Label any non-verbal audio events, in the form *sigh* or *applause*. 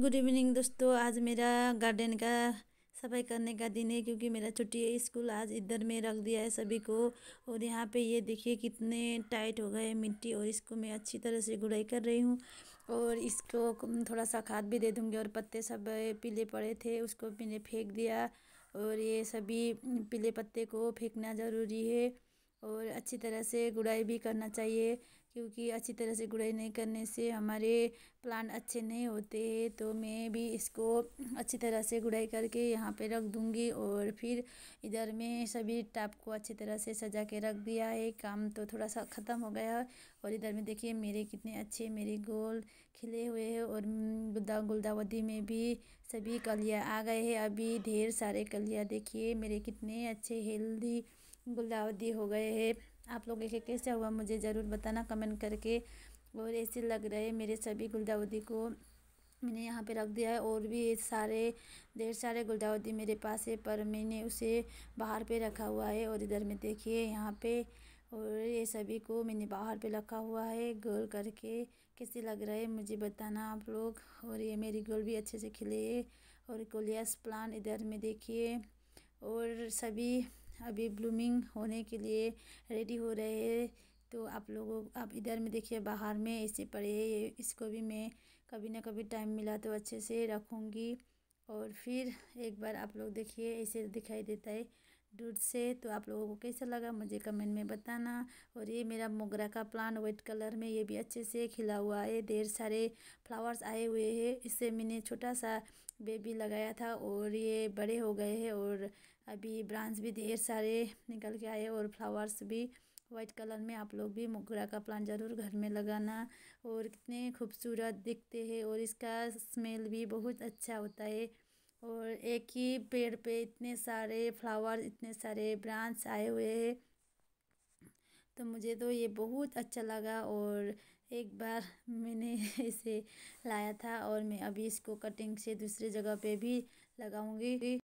good evening दोस्तों आज मेरा गार्डन का सफाई करने का दिन है क्योंकि मेरा छुट्टी है स्कूल आज इधर में रख दिया है सभी को और यहाँ पे ये देखिए कितने टाइट हो गए मिट्टी और इसको मैं अच्छी तरह से गुड़ाई कर रही हूँ और इसको थोड़ा सा खाद भी दे दूँगी और पत्ते सब पीले पड़े थे उसको मैंने फेंक दिया और ये सभी पीले पत्ते को फेंकना ज़रूरी है और अच्छी तरह से गुड़ाई भी करना चाहिए क्योंकि अच्छी तरह से गुड़ाई नहीं करने से हमारे प्लांट अच्छे नहीं होते हैं तो मैं भी इसको अच्छी तरह से गुड़ाई करके यहाँ पे रख दूँगी और फिर इधर में सभी टाप को अच्छी तरह से सजा के रख दिया है काम तो थोड़ा सा ख़त्म हो गया और इधर में देखिए मेरे कितने अच्छे मेरे गोल खिले हुए हैं और गुदा गुलदावदी में भी सभी कलिया आ गए हैं अभी ढेर सारे कलिया देखिए मेरे कितने अच्छे हेल्दी गुलदावदी हो गए हैं आप लोगों के कैसा हुआ मुझे ज़रूर बताना कमेंट करके और ऐसे लग रहे हैं मेरे सभी गुलदावदी को मैंने यहाँ पे रख दिया है और भी सारे ढेर सारे गुलदावदी मेरे पास है पर मैंने उसे बाहर पे रखा हुआ है और इधर में देखिए यहाँ पे और ये सभी को मैंने बाहर पे रखा हुआ है गोल करके कैसे लग रहा है मुझे बताना आप लोग और ये मेरी गोल भी अच्छे से खिले और कोलियस प्लान इधर में देखिए और सभी अभी ब्लूमिंग होने के लिए रेडी हो रहे हैं तो आप लोगों आप इधर में देखिए बाहर में ऐसे पड़े हैं इसको भी मैं कभी ना कभी टाइम मिला तो अच्छे से रखूँगी और फिर एक बार आप लोग देखिए ऐसे दिखाई देता है दूर से तो आप लोगों को कैसा लगा मुझे कमेंट में बताना और ये मेरा मोगरा का प्लान वाइट कलर में ये भी अच्छे से खिला हुआ है ढेर सारे फ्लावर्स आए हुए हैं इससे मैंने छोटा सा बेबी लगाया था और ये बड़े हो गए हैं और अभी ब्रांच भी ढेर सारे निकल के आए और फ्लावर्स भी वाइट कलर में आप लोग भी मोगरा का प्लांट ज़रूर घर में लगाना और कितने खूबसूरत दिखते हैं और इसका स्मेल भी बहुत अच्छा होता है और एक ही पेड़ पे इतने सारे फ्लावर इतने सारे ब्रांच आए हुए हैं तो मुझे तो ये बहुत अच्छा लगा और एक बार *laughs* मैंने इसे लाया था और मैं अभी इसको कटिंग से दूसरे जगह पे भी लगाऊंगी